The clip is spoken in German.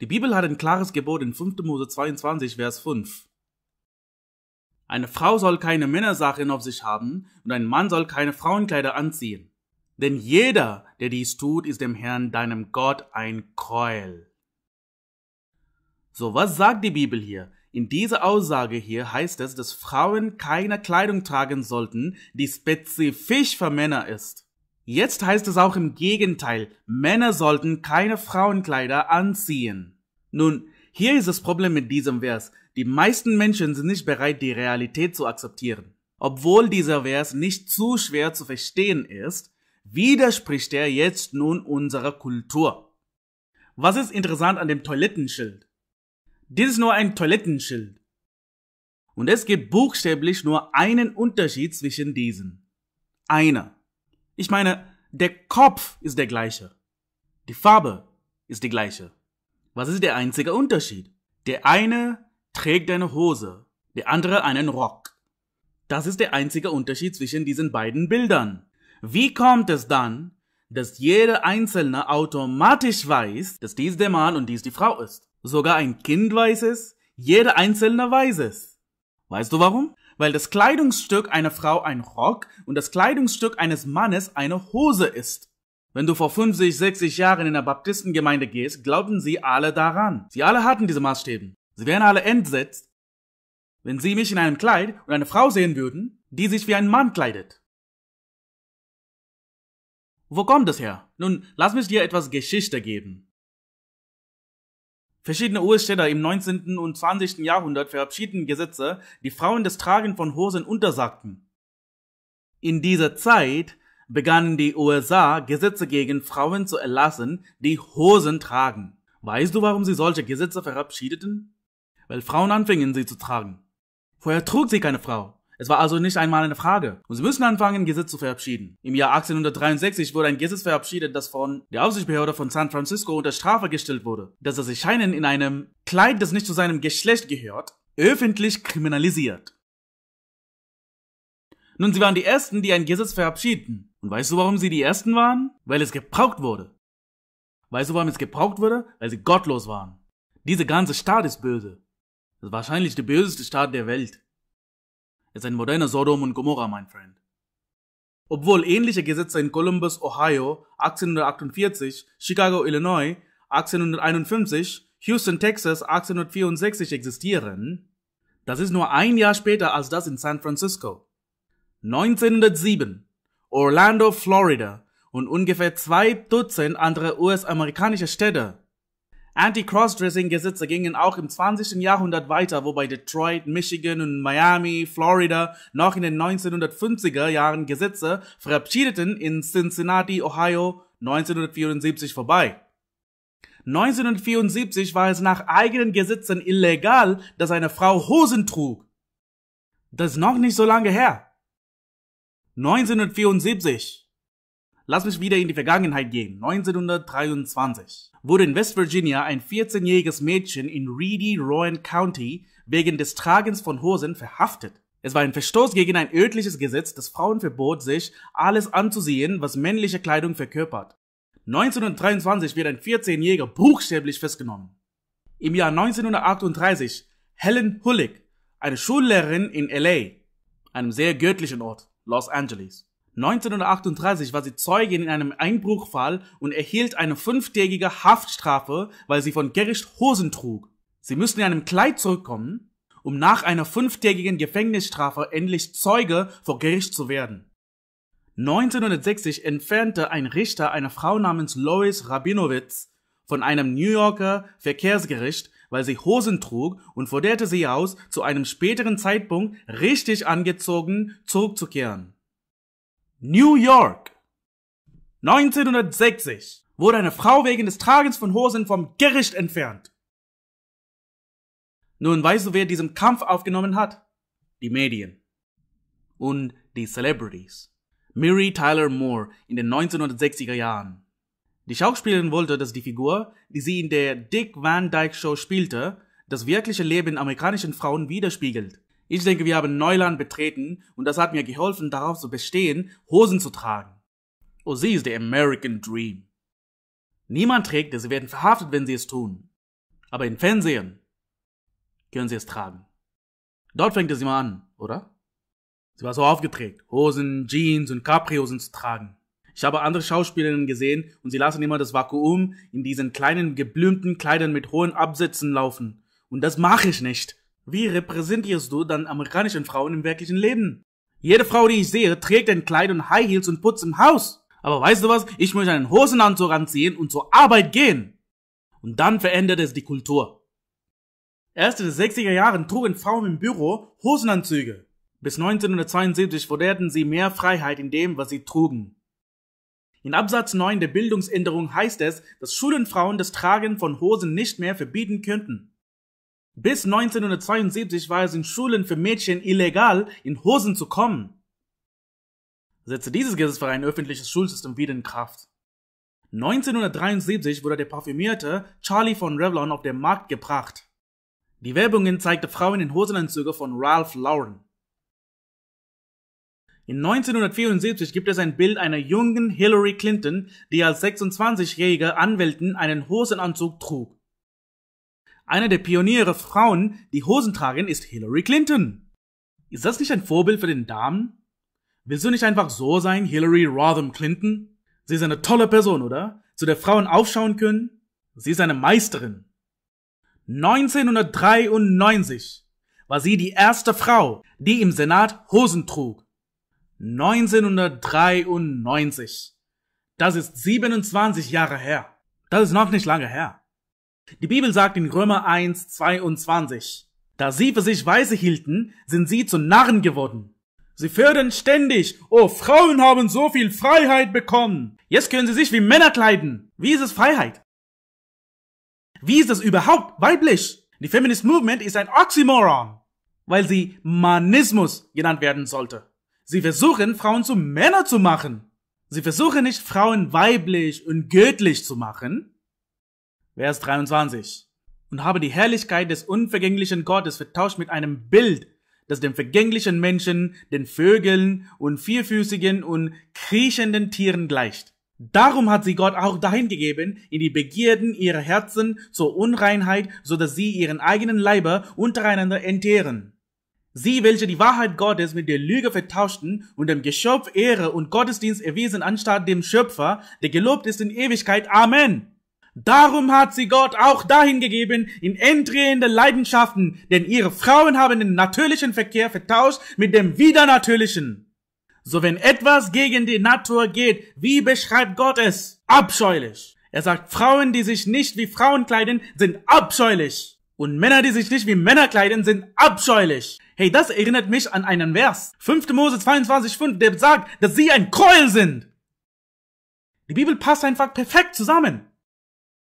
Die Bibel hat ein klares Gebot in 5. Mose 22, Vers 5. Eine Frau soll keine Männersachen auf sich haben und ein Mann soll keine Frauenkleider anziehen. Denn jeder, der dies tut, ist dem Herrn, deinem Gott, ein Keul. So, was sagt die Bibel hier? In dieser Aussage hier heißt es, dass Frauen keine Kleidung tragen sollten, die spezifisch für Männer ist. Jetzt heißt es auch im Gegenteil, Männer sollten keine Frauenkleider anziehen. Nun, hier ist das Problem mit diesem Vers. Die meisten Menschen sind nicht bereit, die Realität zu akzeptieren. Obwohl dieser Vers nicht zu schwer zu verstehen ist, widerspricht er jetzt nun unserer Kultur. Was ist interessant an dem Toilettenschild? Dies ist nur ein Toilettenschild. Und es gibt buchstäblich nur einen Unterschied zwischen diesen. Einer. Ich meine, der Kopf ist der gleiche. Die Farbe ist die gleiche. Was ist der einzige Unterschied? Der eine trägt eine Hose, der andere einen Rock. Das ist der einzige Unterschied zwischen diesen beiden Bildern. Wie kommt es dann, dass jeder Einzelne automatisch weiß, dass dies der Mann und dies die Frau ist? Sogar ein Kind weiß es, jeder Einzelne weiß es. Weißt du warum? weil das Kleidungsstück einer Frau ein Rock und das Kleidungsstück eines Mannes eine Hose ist. Wenn du vor 50, 60 Jahren in der Baptistengemeinde gehst, glaubten sie alle daran. Sie alle hatten diese Maßstäben. Sie wären alle entsetzt, wenn sie mich in einem Kleid und eine Frau sehen würden, die sich wie ein Mann kleidet. Wo kommt das her? Nun, lass mich dir etwas Geschichte geben. Verschiedene US-Städte im 19. und 20. Jahrhundert verabschiedeten Gesetze, die Frauen das Tragen von Hosen untersagten. In dieser Zeit begannen die USA Gesetze gegen Frauen zu erlassen, die Hosen tragen. Weißt du, warum sie solche Gesetze verabschiedeten? Weil Frauen anfingen, sie zu tragen. Vorher trug sie keine Frau. Es war also nicht einmal eine Frage. Und sie müssen anfangen, Gesetz zu verabschieden. Im Jahr 1863 wurde ein Gesetz verabschiedet, das von der Aufsichtsbehörde von San Francisco unter Strafe gestellt wurde, dass er sich scheinen in einem Kleid, das nicht zu seinem Geschlecht gehört, öffentlich kriminalisiert. Nun, sie waren die Ersten, die ein Gesetz verabschieden. Und weißt du, warum sie die Ersten waren? Weil es gebraucht wurde. Weißt du, warum es gebraucht wurde? Weil sie gottlos waren. Dieser ganze Staat ist böse. Das ist wahrscheinlich der böseste Staat der Welt ist ein moderner Sodom und Gomorra, mein Freund. Obwohl ähnliche Gesetze in Columbus, Ohio 1848, Chicago, Illinois 1851, Houston, Texas 1864 existieren, das ist nur ein Jahr später als das in San Francisco. 1907, Orlando, Florida und ungefähr zwei Dutzend andere US-amerikanische Städte Anti-Crossdressing-Gesetze gingen auch im 20. Jahrhundert weiter, wobei Detroit, Michigan und Miami, Florida noch in den 1950er Jahren Gesetze verabschiedeten, in Cincinnati, Ohio 1974 vorbei. 1974 war es nach eigenen Gesetzen illegal, dass eine Frau Hosen trug. Das ist noch nicht so lange her. 1974. Lass mich wieder in die Vergangenheit gehen. 1923 wurde in West Virginia ein 14-jähriges Mädchen in Reedy Rowan County wegen des Tragens von Hosen verhaftet. Es war ein Verstoß gegen ein örtliches Gesetz, das Frauen verbot, sich alles anzusehen, was männliche Kleidung verkörpert. 1923 wird ein 14-Jähriger buchstäblich festgenommen. Im Jahr 1938 Helen Hullig, eine Schullehrerin in LA, einem sehr göttlichen Ort, Los Angeles. 1938 war sie Zeugin in einem Einbruchfall und erhielt eine fünftägige Haftstrafe, weil sie von Gericht Hosen trug. Sie müssten in einem Kleid zurückkommen, um nach einer fünftägigen Gefängnisstrafe endlich Zeuge vor Gericht zu werden. 1960 entfernte ein Richter eine Frau namens Lois Rabinowitz von einem New Yorker Verkehrsgericht, weil sie Hosen trug und forderte sie aus, zu einem späteren Zeitpunkt richtig angezogen zurückzukehren. New York. 1960 wurde eine Frau wegen des Tragens von Hosen vom Gericht entfernt. Nun weißt du, wer diesen Kampf aufgenommen hat? Die Medien. Und die Celebrities. Mary Tyler Moore in den 1960er Jahren. Die Schauspielerin wollte, dass die Figur, die sie in der Dick Van Dyke Show spielte, das wirkliche Leben amerikanischen Frauen widerspiegelt. Ich denke, wir haben Neuland betreten und das hat mir geholfen, darauf zu bestehen, Hosen zu tragen. Oh, sie ist der American Dream. Niemand trägt es, sie werden verhaftet, wenn sie es tun. Aber in Fernsehen können sie es tragen. Dort fängt es immer an, oder? Sie war so aufgeträgt, Hosen, Jeans und Capriosen zu tragen. Ich habe andere Schauspielerinnen gesehen und sie lassen immer das Vakuum in diesen kleinen geblümten Kleidern mit hohen Absätzen laufen. Und das mache ich nicht. Wie repräsentierst du dann amerikanischen Frauen im wirklichen Leben? Jede Frau, die ich sehe, trägt ein Kleid und High Heels und putzt im Haus. Aber weißt du was? Ich möchte einen Hosenanzug anziehen und zur Arbeit gehen. Und dann verändert es die Kultur. Erst in den 60er Jahren trugen Frauen im Büro Hosenanzüge. Bis 1972 forderten sie mehr Freiheit in dem, was sie trugen. In Absatz 9 der Bildungsänderung heißt es, dass Schulenfrauen das Tragen von Hosen nicht mehr verbieten könnten. Bis 1972 war es in Schulen für Mädchen illegal, in Hosen zu kommen. Setze dieses Gesetz für ein öffentliches Schulsystem wieder in Kraft. 1973 wurde der parfümierte Charlie von Revlon auf den Markt gebracht. Die Werbungen zeigte Frauen in Hosenanzüge von Ralph Lauren. In 1974 gibt es ein Bild einer jungen Hillary Clinton, die als 26-jährige Anwältin einen Hosenanzug trug. Eine der Pioniere Frauen, die Hosen tragen, ist Hillary Clinton. Ist das nicht ein Vorbild für den Damen? Willst du nicht einfach so sein, Hillary Rotham Clinton? Sie ist eine tolle Person, oder? Zu der Frauen aufschauen können? Sie ist eine Meisterin. 1993 war sie die erste Frau, die im Senat Hosen trug. 1993. Das ist 27 Jahre her. Das ist noch nicht lange her. Die Bibel sagt in Römer 1, 22, da sie für sich weise hielten, sind sie zu Narren geworden. Sie fördern ständig, oh, Frauen haben so viel Freiheit bekommen. Jetzt können sie sich wie Männer kleiden. Wie ist es Freiheit? Wie ist es überhaupt weiblich? Die Feminist Movement ist ein Oxymoron, weil sie Manismus genannt werden sollte. Sie versuchen, Frauen zu Männer zu machen. Sie versuchen nicht, Frauen weiblich und göttlich zu machen, Vers 23. Und habe die Herrlichkeit des unvergänglichen Gottes vertauscht mit einem Bild, das dem vergänglichen Menschen, den Vögeln und vierfüßigen und kriechenden Tieren gleicht. Darum hat sie Gott auch dahingegeben in die Begierden ihrer Herzen zur Unreinheit, so dass sie ihren eigenen Leiber untereinander entehren. Sie, welche die Wahrheit Gottes mit der Lüge vertauschten und dem Geschöpf Ehre und Gottesdienst erwiesen anstatt dem Schöpfer, der gelobt ist in Ewigkeit. Amen. Darum hat sie Gott auch dahin gegeben, in entdrehende Leidenschaften, denn ihre Frauen haben den natürlichen Verkehr vertauscht mit dem widernatürlichen. So wenn etwas gegen die Natur geht, wie beschreibt Gott es? Abscheulich. Er sagt, Frauen, die sich nicht wie Frauen kleiden, sind abscheulich. Und Männer, die sich nicht wie Männer kleiden, sind abscheulich. Hey, das erinnert mich an einen Vers. 5. Mose 22,5, der sagt, dass sie ein Keul sind. Die Bibel passt einfach perfekt zusammen.